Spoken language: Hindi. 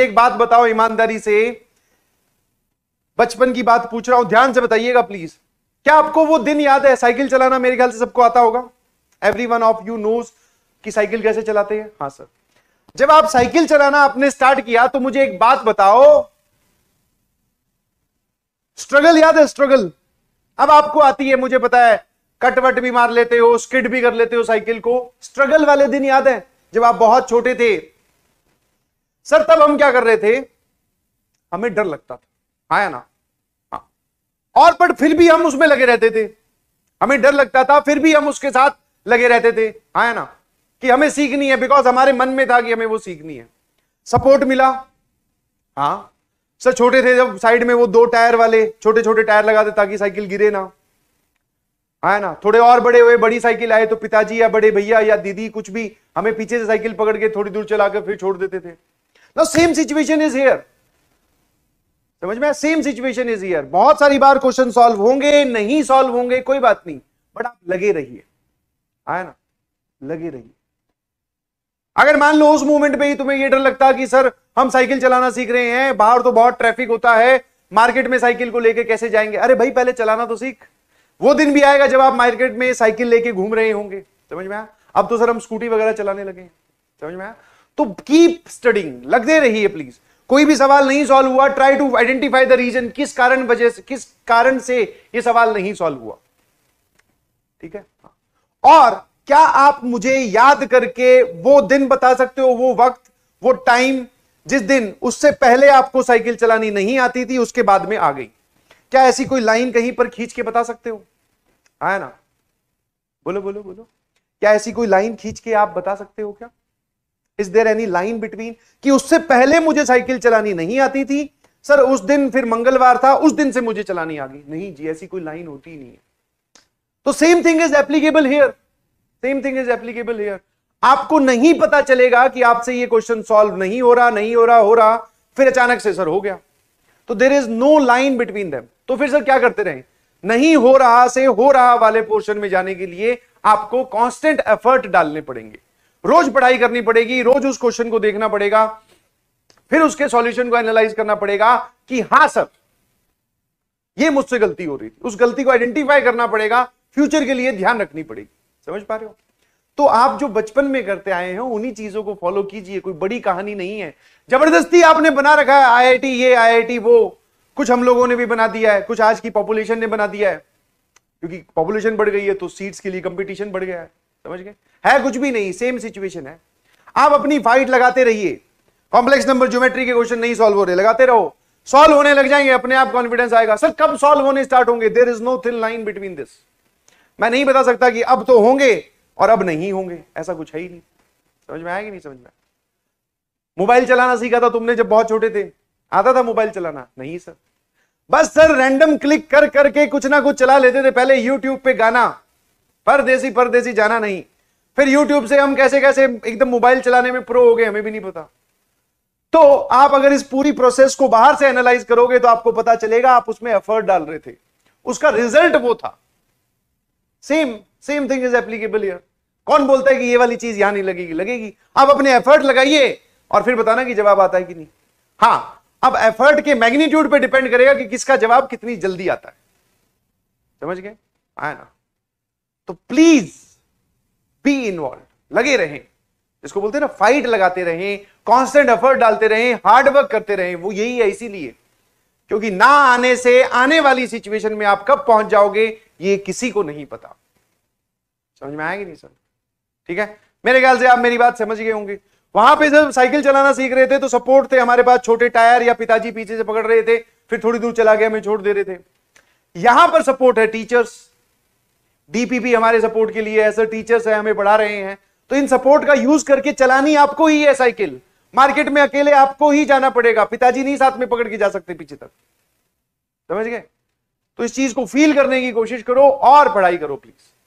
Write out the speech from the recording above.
एक बात बताओ ईमानदारी से बचपन की बात पूछ रहा हूं ध्यान से बताइएगा प्लीज क्या आपको वो दिन याद है साइकिल चलाना मेरे ख्याल से सबको आता होगा every one of you knows कि साइकिल कैसे चलाते हैं हाँ सर जब आप साइकिल चलाना आपने स्टार्ट किया तो मुझे एक बात बताओ स्ट्रगल याद है स्ट्रगल अब आपको आती है मुझे पता है कटवट भी मार लेते हो स्किड भी कर लेते हो साइकिल को स्ट्रगल वाले दिन याद है जब आप बहुत छोटे थे सर तब हम क्या कर रहे थे हमें डर लगता था आया हाँ ना हाँ और पर फिर भी हम उसमें लगे रहते थे हमें डर लगता था फिर भी हम उसके साथ लगे रहते थे आया हाँ ना कि हमें सीखनी है बिकॉज हमारे मन में था कि हमें वो सीखनी है सपोर्ट मिला हाँ सर छोटे थे जब साइड में वो दो टायर वाले छोटे छोटे टायर लगाते ताकि साइकिल गिरे ना है हाँ ना थोड़े और बड़े हुए बड़ी साइकिल आए तो पिताजी या बड़े भैया या दीदी कुछ भी हमें पीछे से साइकिल पकड़ के थोड़ी दूर चला कर फिर छोड़ देते थे ना सेम सिचुएशन इज हेयर समझ में सेम सिचुएशन इज हियर बहुत सारी बार क्वेश्चन सॉल्व होंगे नहीं सॉल्व होंगे कोई बात नहीं बट आप लगे रहिए आया ना लगे रहिए अगर मान लो उस मूवमेंट पे ही तुम्हें ये डर लगता कि सर हम साइकिल चलाना सीख रहे हैं बाहर तो बहुत ट्रैफिक होता है मार्केट में साइकिल को लेके कैसे जाएंगे अरे भाई पहले चलाना तो सीख वो दिन भी आएगा जब आप मार्केट में साइकिल लेके घूम रहे होंगे समझ में आया अब तो सर हम स्कूटी वगैरह चलाने लगे समझ में आया तो कीप स्टडिंग लगते रहिए प्लीज कोई भी सवाल नहीं सॉल्व हुआ try to identify the reason किस कारण वजह से किस कारण से यह सवाल नहीं सॉल्व हुआ ठीक है और क्या आप मुझे याद करके वो दिन बता सकते हो वो वक्त वो टाइम जिस दिन उससे पहले आपको साइकिल चलानी नहीं आती थी उसके बाद में आ गई क्या ऐसी कोई लाइन कहीं पर खींच के बता सकते हो आया ना बोलो बोलो बोलो क्या ऐसी कोई लाइन खींच के आप बता सकते हो क्या is there any line between कि उससे पहले मुझे साइकिल चलानी नहीं आती थी सर उस दिन फिर मंगलवार था उस दिन से मुझे चलानी आ गई नहीं जी ऐसी कोई लाइन होती नहीं है तो same thing is applicable here same thing is applicable here आपको नहीं पता चलेगा कि आपसे ये क्वेश्चन सॉल्व नहीं हो रहा नहीं हो रहा हो रहा फिर अचानक से सर हो गया तो there is no line between them तो फिर सर क्या करते रहे नहीं हो रहा से हो रहा वाले पोर्शन में जाने के लिए आपको कांस्टेंट एफर्ट डालने पड़ेंगे रोज पढ़ाई करनी पड़ेगी रोज उस क्वेश्चन को देखना पड़ेगा फिर उसके सॉल्यूशन को एनालाइज करना पड़ेगा कि हाँ सर ये मुझसे गलती हो रही थी उस गलती को आइडेंटिफाई करना पड़ेगा फ्यूचर के लिए ध्यान रखनी पड़ेगी समझ पा रहे हो तो आप जो बचपन में करते आए हैं उन्हीं चीजों को फॉलो कीजिए कोई बड़ी कहानी नहीं है जबरदस्ती आपने बना रखा है आईआईटी ये आईआईटी वो कुछ हम लोगों ने भी बना दिया है कुछ आज की पॉपुलेशन ने बना दिया है क्योंकि पॉपुलेशन बढ़ गई है तो सीट्स के लिए कंपटीशन बढ़ गया है समझ गए है कुछ भी नहीं सेम सिचुएशन है आप अपनी फाइट लगाते रहिए कॉम्प्लेक्स नंबर ज्योमेट्री के क्वेश्चन नहीं सॉल्व हो रहे लगाते रहो सॉल्व होने लग जाएंगे अपने आप कॉन्फिडेंस आएगा सर कब सॉल्व होने स्टार्ट होंगे there is no thin line between this मैं नहीं बता सकता कि अब तो होंगे और अब नहीं होंगे ऐसा कुछ है ही नहीं समझ में आएगी नहीं समझ में मोबाइल चलाना सीखा था तुमने जब बहुत छोटे थे आता था मोबाइल चलाना नहीं सर बस सर रैंडम क्लिक कर करके कुछ ना कुछ चला लेते थे पहले यूट्यूब पे गाना परदेसी परदेसी जाना नहीं फिर यूट्यूब से हम कैसे कैसे एकदम मोबाइल चलाने में प्रो हो गए हमें भी नहीं पता तो आप अगर इस पूरी प्रोसेस को बाहर से एनालाइज करोगे तो आपको पता चलेगा आप उसमें एफर्ट डाल रहे थे उसका रिजल्ट वो था same same thing is applicable here कौन बोलता है कि ये वाली चीज यहां नहीं लगेगी लगेगी आप अपने एफर्ट लगाइए और फिर बताना कि जवाब आता है कि नहीं हाँ अब एफर्ट के मैग्नीट्यूड पे डिपेंड करेगा कि किसका जवाब कितनी जल्दी आता है समझ गए आया ना तो प्लीज बी इन्वॉल्व लगे रहें इसको बोलते हैं ना फाइट लगाते रहें कांस्टेंट एफर्ट डालते रहें हार्डवर्क करते रहें वो यही है इसीलिए क्योंकि ना आने से आने वाली सिचुएशन में आप कब पहुंच जाओगे ये किसी को नहीं पता समझ में आएगी नहीं सर ठीक है मेरे ख्याल से आप मेरी बात समझ गए होंगे वहां पे जब साइकिल चलाना सीख रहे थे तो सपोर्ट थे हमारे पास छोटे टायर या पिताजी पीछे से पकड़ रहे थे फिर थोड़ी दूर चला के हमें छोड़ दे रहे थे यहां पर सपोर्ट है टीचर्स डीपीपी हमारे सपोर्ट के लिए ऐसे टीचर्स है हमें पढ़ा रहे हैं तो इन सपोर्ट का यूज करके चलानी आपको ही है साइकिल मार्केट में अकेले आपको ही जाना पड़ेगा पिताजी नहीं साथ में पकड़ के जा सकते पीछे तक समझ गए तो इस चीज को फील करने की कोशिश करो और पढ़ाई करो प्लीज